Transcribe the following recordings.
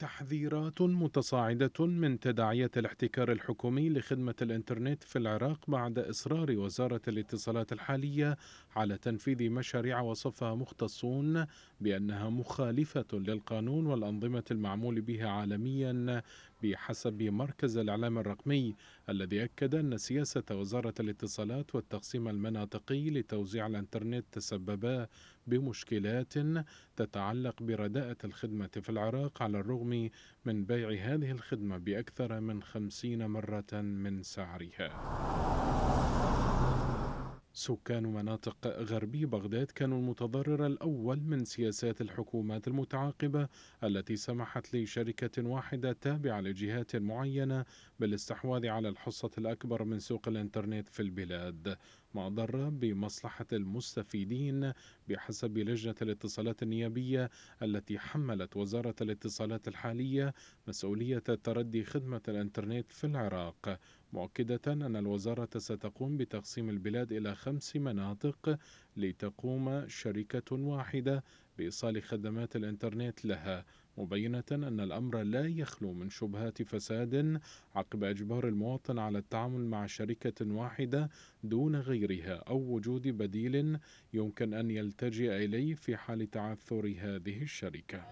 تحذيرات متصاعدة من تداعيات الاحتكار الحكومي لخدمة الإنترنت في العراق بعد إصرار وزارة الاتصالات الحالية على تنفيذ مشاريع وصفها مختصون بأنها مخالفة للقانون والأنظمة المعمول بها عالميا بحسب مركز الإعلام الرقمي الذي أكد أن سياسة وزارة الاتصالات والتقسيم المناطقي لتوزيع الإنترنت تسببا بمشكلات تتعلق برداءة الخدمة في العراق على الرغم من بيع هذه الخدمة بأكثر من خمسين مرة من سعرها سكان مناطق غربي بغداد كانوا المتضرر الأول من سياسات الحكومات المتعاقبة التي سمحت لشركة واحدة تابعة لجهات معينة بالاستحواذ على الحصة الأكبر من سوق الإنترنت في البلاد ما ضر بمصلحة المستفيدين بحسب لجنة الاتصالات النيابية التي حملت وزارة الاتصالات الحالية مسؤولية تردي خدمة الإنترنت في العراق مؤكدة أن الوزارة ستقوم بتقسيم البلاد إلى خمس مناطق لتقوم شركة واحدة بإيصال خدمات الإنترنت لها مبينة أن الأمر لا يخلو من شبهات فساد عقب إجبار المواطن على التعامل مع شركة واحدة دون غيرها أو وجود بديل يمكن أن يلتجئ إليه في حال تعثر هذه الشركة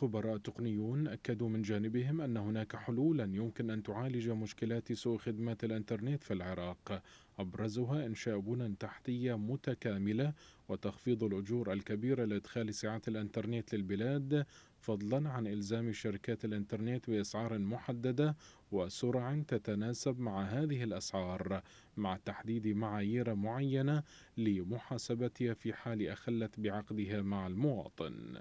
خبراء تقنيون أكدوا من جانبهم أن هناك حلولا يمكن أن تعالج مشكلات سوء خدمات الإنترنت في العراق أبرزها إنشاء بنى تحتية متكاملة وتخفيض الأجور الكبيرة لإدخال سعات الإنترنت للبلاد فضلا عن إلزام شركات الإنترنت بأسعار محددة وسرع تتناسب مع هذه الأسعار مع تحديد معايير معينة لمحاسبتها في حال أخلت بعقدها مع المواطن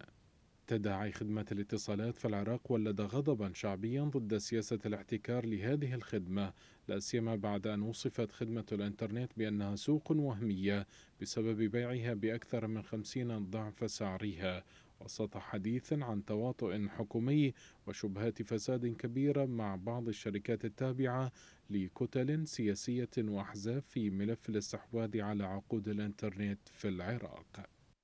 تداعي خدمة الاتصالات في العراق ولد غضبا شعبيا ضد سياسة الاحتكار لهذه الخدمة لا سيما بعد أن وصفت خدمة الإنترنت بأنها سوق وهمية بسبب بيعها بأكثر من خمسين ضعف سعرها وسط حديث عن تواطؤ حكومي وشبهات فساد كبيرة مع بعض الشركات التابعة لكتل سياسية وأحزاب في ملف الاستحواذ على عقود الإنترنت في العراق